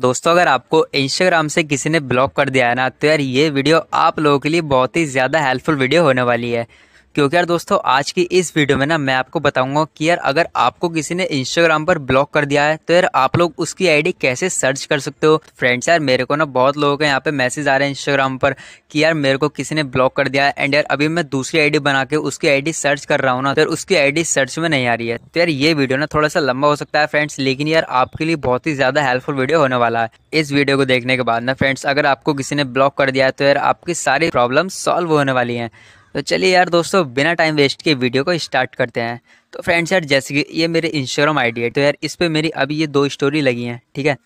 दोस्तों अगर आपको इंस्टाग्राम से किसी ने ब्लॉक कर दिया है ना तो यार ये वीडियो आप लोगों के लिए बहुत ही ज़्यादा हेल्पफुल वीडियो होने वाली है क्योंकि यार दोस्तों आज की इस वीडियो में ना मैं आपको बताऊंगा कि यार अगर आपको किसी ने इंस्टाग्राम पर ब्लॉक कर दिया है तो यार आप लोग उसकी आईडी कैसे सर्च कर सकते हो फ्रेंड्स यार मेरे को ना बहुत लोगों के यहाँ पे मैसेज आ रहे हैं इंस्टाग्राम पर कि यार मेरे को किसी ने ब्लॉक कर दिया है एंड यार अभी मैं दूसरी आईडी बना के उसकी आईडी सर्च कर रहा हूँ ना तो यार उसकी आईडी सर्च में नहीं आ रही है तो यार ये वीडियो ना थोड़ा सा लंबा हो सकता है फ्रेंड्स लेकिन यार आपके लिए बहुत ही ज़्यादा हेल्पफुल वीडियो होने वाला है इस वीडियो को देखने के बाद ना फ्रेंड्स अगर आपको किसी ने ब्लॉक कर दिया है तो यार आपकी सारी प्रॉब्लम सॉल्व होने वाली हैं तो चलिए यार दोस्तों बिना टाइम वेस्ट के वीडियो को स्टार्ट करते हैं तो फ्रेंड्स यार जैसे कि ये मेरे इंस्टाग्राम आईडी है तो यार इस पर मेरी अभी ये दो स्टोरी लगी हैं ठीक है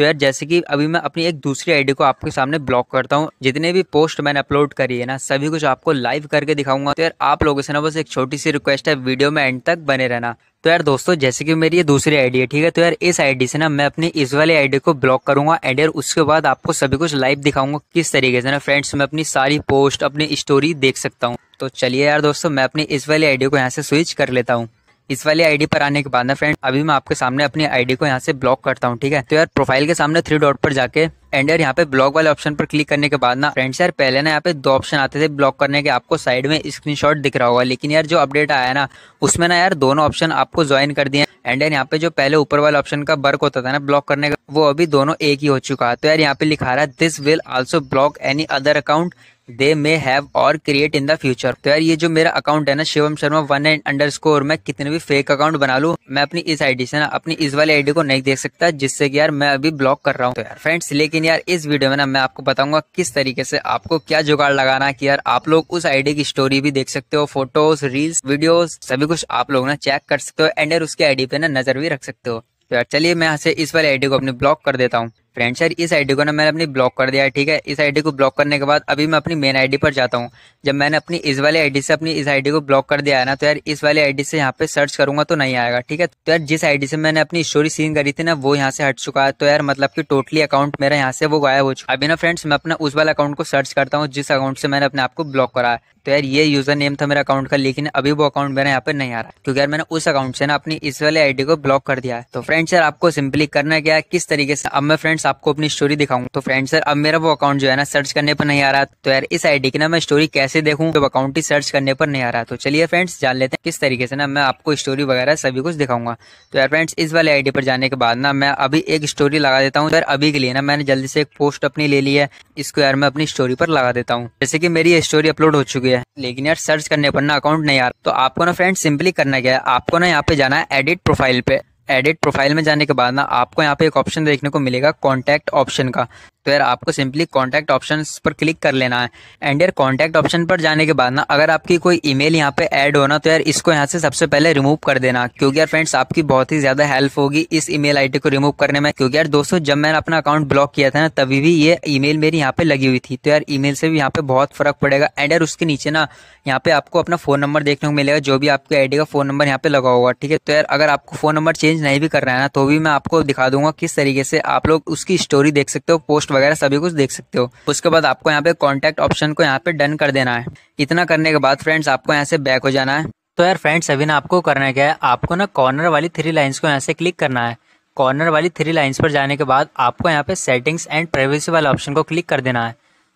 तो यार जैसे कि अभी मैं अपनी एक दूसरी आईडी को आपके सामने ब्लॉक करता हूँ जितने भी पोस्ट मैंने अपलोड करी है ना सभी कुछ आपको लाइव करके दिखाऊंगा तो यार आप लोगों से ना बस एक छोटी सी रिक्वेस्ट है वीडियो में एंड तक बने रहना तो यार दोस्तों जैसे कि मेरी ये दूसरी आईडी है ठीक है तो यार इस आईडी से ना मैं अपनी इस वाली आईडी को ब्लॉक करूंगा एंड यार उसके बाद आपको सभी कुछ लाइव दिखाऊंगा किस तरीके से ना फ्रेंड्स मैं अपनी सारी पोस्ट अपनी स्टोरी देख सकता हूँ तो चलिए यार दोस्तों मैं अपनी इस वाली आईडी को यहाँ से स्विच कर लेता हूँ इस वाली आईडी पर आने के बाद ना फ्रेंड अभी मैं आपके सामने अपनी आईडी को यहाँ से ब्लॉक करता हूँ ठीक है तो यार प्रोफाइल के सामने थ्री डॉट पर जाके एंड यार यहाँ पे ब्लॉक वाले ऑप्शन पर क्लिक करने के बाद ना फ्रेंड्स यार पहले ना यहाँ पे दो ऑप्शन आते थे ब्लॉक करने के आपको साइड में स्क्रीनशॉट दिख रहा होगा लेकिन यार जो अपडेट आया ना उसमें ना यार दोनों ऑप्शन आपको ज्वाइन कर दिए एंड यार यहाँ पे जो पहले ऊपर वाला ऑप्शन का बर्क होता था ना ब्लॉक करने का वो अभी दोनों एक ही हो चुका है तो यार यहाँ पे लिखा रहा है this will also block any other account they may have or create in the future तो यार ये जो मेरा अकाउंट है ना Shivam Sharma one and underscore मैं कितने भी फेक अकाउंट बना लू मैं अपनी इस डी से ना अपनी इस वाली डी को नहीं देख सकता जिससे कि यार मैं अभी ब्लॉक कर रहा हूँ तो यार फ्रेंड्स लेकिन यार इस वीडियो में ना मैं आपको बताऊंगा किस तरीके से आपको क्या जुगाड़ लगाना की यार आप लोग उस डी की स्टोरी भी देख सकते हो फोटोज रील्स वीडियोज सभी कुछ आप लोग ना चेक कर सकते हो एंड यार उसकी डी पे ना नजर भी रख सकते हो तो यार चलिए मैं यहाँ से इस आई डी को अपनी ब्लॉक कर देता हूँ फ्रेंड सर इस आईडी को ना मैंने अपनी ब्लॉक कर दिया है ठीक है इस आईडी को ब्लॉक करने के बाद अभी मैं अपनी मेन आईडी पर जाता हूँ जब मैंने अपनी इस वाली आईडी से अपनी इस आईडी को ब्लॉक कर दिया है ना तो यार इस वाली आईडी से यहाँ पे सर्च करूंगा तो नहीं आएगा ठीक है तो यार जिस आईडी से मैंने अपनी स्टोरी सीन करी थी ना वो यहाँ से हट चुका है तो यार मतलब की टोटली अकाउंट मेरा यहाँ से वो गायब हो चुका अभी ना फ्रेंड्स मैं अपना उस वाला अकाउंट को सर्च करता हूँ जिस अकाउंट से मैंने अपने आपको ब्लॉक करा है तो यार ये यूज़र नेम था मेरा अकाउंट का लेकिन अभी वो अकाउंट मेरा यहाँ पर नहीं आ रहा क्योंकि यार मैंने उस अकाउंट से ना अपनी इस वाले आईडी को ब्लॉक कर दिया है तो फ्रेंड्स यार आपको सिंपली करना क्या है किस तरीके से अब मैं फ्रेंड्स आपको अपनी स्टोरी दिखाऊंगा तो फ्रेंड्स सर अब मेरा वो अकाउंट जो है ना सर्च करने पर नहीं आ रहा तो यार इस आईडी की ना मैं स्टोरी कैसे देखूँ जब अकाउंट ही सर्च करने पर नहीं आ रहा तो चलिए फ्रेंड्स जान लेते हैं किस तरीके से ना मैं आपको स्टोरी वगैरह सभी कुछ दिखाऊंगा तो यार फ्रेंड्स इस वाले आईडी पर जाने के बाद ना मैं अभी एक स्टोरी लगा देता हूँ तो यार अभी के लिए ना मैंने जल्दी से एक पोस्ट अपनी ले ली है इसको यार मैं अपनी स्टोरी पर लगा देता हूँ जैसे कि मेरी स्टोरी अपलोड हो चुकी है है लेकिन यार सर्च करने पर ना अकाउंट नहीं आ रहा तो आपको ना फ्रेंड सिंपली करना क्या है आपको ना यहाँ पे जाना है एडिट प्रोफाइल पे एडिट प्रोफाइल में जाने के बाद ना आपको यहाँ पे एक ऑप्शन देखने को मिलेगा कॉन्टैक्ट ऑप्शन का तो यार आपको सिंपली कॉन्टैक्ट ऑप्शन पर क्लिक कर लेना है एंड यार कॉन्टैक्ट ऑप्शन पर जाने के बाद ना अगर आपकी कोई ईमेल यहाँ पे ऐड होना तो यार इसको यहाँ से सबसे पहले रिमूव कर देना क्योंकि यार फ्रेंड्स आपकी बहुत ही ज़्यादा हेल्प होगी इस ईमेल आईडी को रिमूव करने में क्योंकि यार दोस्तों जब मैंने अपना अकाउंट ब्लॉक किया था ना तभी भी ये मेल मेरी यहाँ पे लगी हुई थी तो यार मेल से भी यहाँ पे बहुत फर्क पड़ेगा एंड यार उसके नीचे ना यहाँ पे आपको अपना फोन नंबर देखने को मिलेगा जो भी आपके डी का फोन नंबर यहाँ पे लगा होगा ठीक है तो यार अगर आपको फोन नंबर चेंज नहीं भी कर रहा है ना तो भी मैं आपको दिखा दूंगा किस तरीके से आप लोग उसकी स्टोरी देख सकते हो पोस्ट पोस्ट वगैरह सभी कुछ देख सकते हो उसके बाद आपको यहाँ पे कॉन्टैक्ट ऑप्शन को यहाँ पे डन कर देना है इतना करने के बाद फ्रेंड्स आपको यहाँ से बैक हो जाना है तो यार फ्रेंड्स अभी ना आपको करना क्या है आपको ना कॉर्नर वाली थ्री लाइन्स को यहाँ से क्लिक करना है कॉर्नर वाली थ्री लाइन्स पर जाने के बाद आपको यहाँ पे सेटिंग्स एंड प्राइवेसी वाले ऑप्शन को क्लिक कर देना है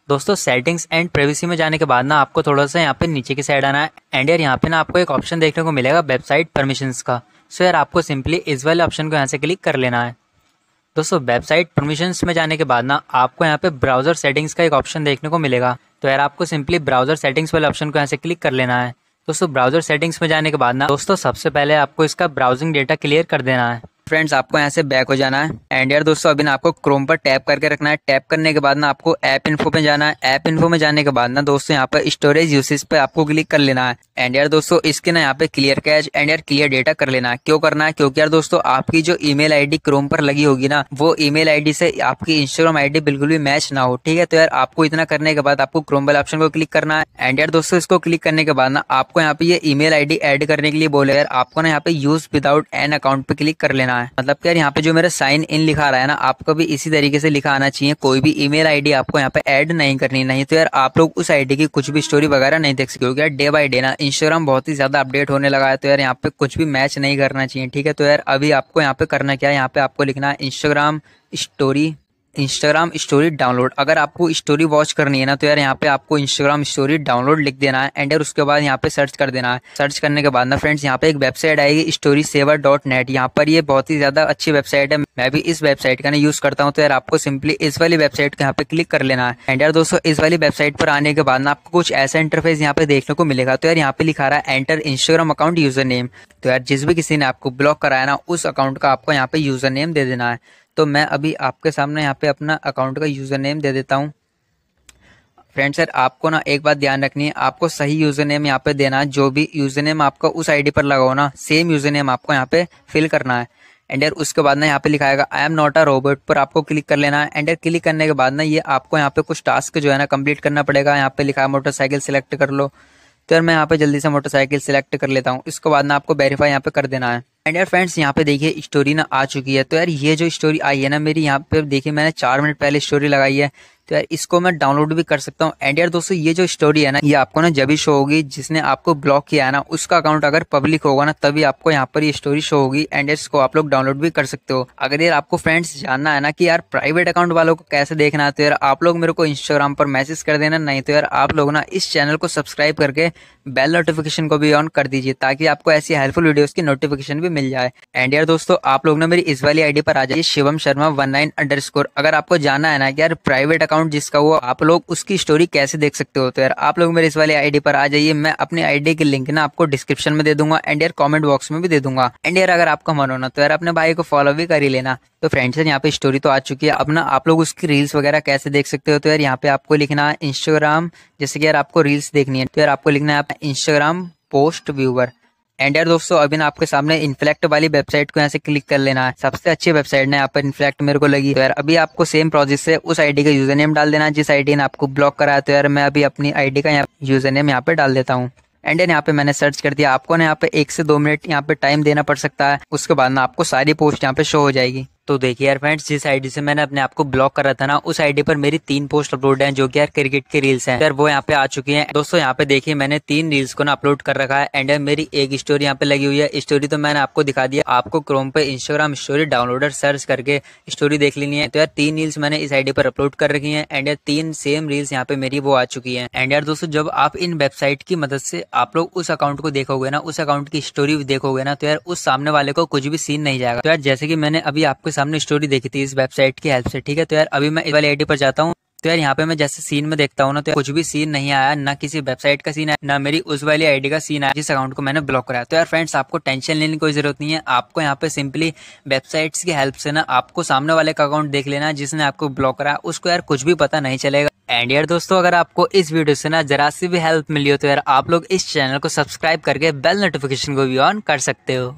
दोस्तों सेटिंग्स एंड प्राइवेसी में जाने के बाद ना आपको थोड़ा सा यहाँ पे नीचे की साइड आना है एंड यार यहाँ पे ना आपको एक ऑप्शन देखने को मिलेगा वेबसाइट परमिशंस का सो यार आपको सिंपली इस वाले ऑप्शन को यहाँ से क्लिक कर लेना है दोस्तों वेबसाइट परमिशंस में जाने के बाद ना आपको यहाँ पे ब्राउजर सेटिंग्स का एक ऑप्शन देखने को मिलेगा तो यार आपको सिंपली ब्राउजर सेटिंग्स वाले ऑप्शन को यहाँ से क्लिक कर लेना है दोस्तों ब्राउजर सेटिंग्स में जाने के बाद ना दोस्तों सबसे पहले आपको इसका ब्राउजिंग डेटा क्लियर कर देना है फ्रेंड्स आपको यहाँ से बैक हो जाना है एंड यार दोस्तों अभी ना आपको क्रोम पर टैप करके रखना है टैप करने के बाद ना आपको ऐप इन्फो में जाना है ऐप इन्फो में जाने के बाद ना दोस्तों यहाँ पर स्टोरेज यूसेज पे आपको क्लिक कर लेना है एंड यार दोस्तों इसके ना यहाँ पे क्लियर कैश एंड यार क्लियर डेटा कर लेना है क्यों करना है क्योंकि यार दोस्तों आपकी जो ईमेल आईडी क्रोम पर लगी होगी ना वो ईमेल आईडी से आपकी इंस्टाग्राम आईडी बिल्कुल भी मैच ना हो ठीक है तो यार आपको इतना करने के बाद आपको क्रोम वाले ऑप्शन को क्लिक करना है एंड यार दोस्तों इसको क्लिक करने के बाद ना आपको यहाँ पे ये ई मेल ऐड करने के लिए बोले यार आपको ना यहाँ पे यूज विदाउट एन अकाउंट पे क्लिक कर लेना लिखना है मतलब यार यहाँ पे जो मेरा साइन इन लिखा रहा है ना आपको भी इसी तरीके से लिखा आना चाहिए कोई भी ईमेल आईडी आपको यहाँ पे ऐड नहीं करनी नहीं तो यार आप लोग उस आईडी की कुछ भी स्टोरी वगैरह नहीं देख सकते यार डे बाय डे ना इंस्टाग्राम बहुत ही ज्यादा अपडेट होने लगा है तो यार यहाँ पे कुछ भी मैच नहीं करना चाहिए ठीक है तो यार अभी आपको यहाँ पे करना क्या है यहाँ पे आपको लिखना है Instagram story Instagram story download अगर आपको स्टोरी वॉच करनी है ना तो यार यहाँ पे आपको इंस्टाग्राम स्टोरी डाउनलोड लिख देना है एंड यार उसके बाद यहाँ पे सर्च कर देना है सर्च करने के बाद ना फ्रेंड्स यहाँ पे एक वेबसाइट आएगी स्टोरी सेवर डॉट नेट यहाँ पर ये बहुत ही ज्यादा अच्छी वेबसाइट है मैं भी इस वेबसाइट का ना यूज करता हूँ तो यार आपको सिंपली इस वाली वेबसाइट को यहाँ पे क्लिक कर लेना है एंड यार दोस्तों इस वाली वेबसाइट पर आने के बाद ना आपको कुछ ऐसा इंटरफेस यहाँ पे देखने को मिलेगा तो यार यहाँ पे लिखा रहा है enter Instagram account username तो यार जिस भी किसी ने आपको ब्लॉक कराया ना उस अकाउंट का आपको यहाँ पे यूजर नेम दे देना है तो मैं अभी आपके सामने यहाँ पे अपना अकाउंट का यूज़र नेम दे देता हूँ फ्रेंड सर आपको ना एक बात ध्यान रखनी है आपको सही यूज़र नेम यहाँ पे देना है जो भी यूज़र नेम आपका उस आईडी पर लगाओ ना सेम यूज़र नेम आपको यहाँ पे फिल करना है एंड यार उसके बाद ना यहाँ पे लिखाएगा I am not a robot पर आपको क्लिक कर लेना है एंड यार क्लिक करने के बाद ना ये आपको यहाँ पे कुछ टास्क जो है ना कम्प्लीट करना पड़ेगा यहाँ पे लिखा है मोटरसाइकिल सेलेक्ट कर लो तो यार मैं यहाँ पे जल्दी से मोटरसाइकिल सेलेक्ट कर लेता हूँ इसके बाद ना आपको वेरीफाई यहाँ पे कर देना है एंड यार फ्रेंड्स यहाँ पे देखिए स्टोरी ना आ चुकी है तो यार ये जो स्टोरी आई है ना मेरी यहाँ पे देखिए मैंने चार मिनट पहले स्टोरी लगाई है तो यार इसको मैं डाउनलोड भी कर सकता हूँ एंड यार दोस्तों ये जो स्टोरी है ना ये आपको ना जब ही शो होगी जिसने आपको ब्लॉक किया है ना उसका अकाउंट अगर पब्लिक होगा ना तभी आपको यहाँ पर ये स्टोरी शो होगी एंड इसको आप लोग डाउनलोड भी कर सकते हो अगर यार आपको फ्रेंड्स जानना है ना कि यार प्राइवेट अकाउंट वालों को कैसे देखना है तो यार आप लोग मेरे को इंस्टाग्राम पर मैसेज कर देना नहीं तो यार आप लोग ना इस चैनल को सब्सक्राइब करके बेल नोटिफिकेशन को भी ऑन कर दीजिए ताकि आपको ऐसी हेल्पफुल वीडियोस की नोटिफिकेशन भी मिल जाए एंड यार दोस्तों आप लोग ना मेरी इस वाली आईडी पर आ जाइए Shivam Sharma one nine underscore अगर आपको जाना है ना कि यार प्राइवेट अकाउंट जिसका हुआ आप लोग उसकी स्टोरी कैसे देख सकते हो तो यार आप लोग मेरे इस वाले आईडी पर आ जाइए मैं अपने आईडी की लिंक ना आपको डिस्क्रिप्शन में दे दूंगा एंड यार कॉमेंट बॉक्स में भी दे दूंगा एंड यार अगर आपका मन होना तो यार अपने भाई को फॉलो भी कर ही लेना तो फ्रेंड्स यहाँ पे स्टोरी तो आ चुकी है अपना आप लोग उसकी रील्स वगैरह कैसे देख सकते हो तो यार यहाँ पे आपको लिखना है इंस्टाग्राम जैसे कि यार आपको रील्स देखनी है तो यार आपको लिखना है इंस्टाग्राम पोस्ट व्यूवर एंड यार दोस्तों अभी ना आपके सामने इन्फ्लेक्ट वाली वेबसाइट को यहाँ से क्लिक कर लेना है सबसे अच्छी वेबसाइट ना यहाँ पर इन्फ्लेक्ट मेरे को लगी तो यार अभी आपको सेम प्रोसेस से उस आईडी का यूजर नेम डाल देना जिस आईडी ने आपको ब्लॉक कराया तो यार मैं अभी अपनी आईडी का यहाँ यूजर नेम यहाँ पे डाल देता हूँ एंड एन यहाँ पे मैंने सर्च कर दिया आपको ना यहाँ पे एक से दो मिनट यहाँ पे टाइम देना पड़ सकता है उसके बाद ना आपको सारी पोस्ट यहाँ पे शो हो जाएगी तो देखिए यार फ्रेंड्स जिस आईडी से मैंने अपने आप को ब्लॉक करा था ना उस आईडी पर मेरी तीन पोस्ट अपलोड हैं जो कि यार क्रिकेट की रील्स हैं यार वो यहाँ पे आ चुकी हैं दोस्तों यहाँ पे देखिए मैंने तीन रील्स को ना अपलोड कर रखा है एंड मेरी एक स्टोरी यहाँ पे लगी हुई है स्टोरी तो मैंने आपको दिखा दिया आपको क्रोम पे इंस्टाग्राम स्टोरी डाउनलोडर सर्च करके स्टोरी देख लेनी है तो यार तीन रील्स मैंने इस आईडी पर अपलोड कर रखी है एंड यार तीन सेम रील्स यहाँ पे मेरी वो आ चुकी है एंड यार दोस्तों जब आप इन वेबसाइट की मदद से आप लोग उस अकाउंट को देखोगे ना उस अकाउंट की स्टोरी देखोगे ना तो यार उस सामने वाले को कुछ भी सीन नहीं जाएगा तो यार जैसे की मैंने अभी आपको सामने स्टोरी देखी थी इस वेबसाइट की हेल्प से ठीक है तो यार अभी मैं इस वाली आईडी पर जाता हूँ तो यार यहाँ पे मैं जैसे सीन में देखता हूँ ना तो कुछ भी सीन नहीं आया ना किसी वेबसाइट का सीन आया ना मेरी उस वाली आईडी का सीन आया जिस अकाउंट को मैंने ब्लॉक कराया तो यार फ्रेंड्स आपको टेंशन लेने की कोई जरूरत नहीं है आपको यहाँ पे सिंपली वेबसाइट्स की हेल्प से ना आपको सामने वाले का अकाउंट देख लेना जिसने आपको ब्लॉक कराया उसको यार कुछ भी पता नहीं चलेगा एंड यार दोस्तों अगर आपको इस वीडियो से ना जरा सी भी हेल्प मिली हो तो यार आप लोग इस चैनल को सब्सक्राइब करके बेल नोटिफिकेशन को भी ऑन कर सकते हो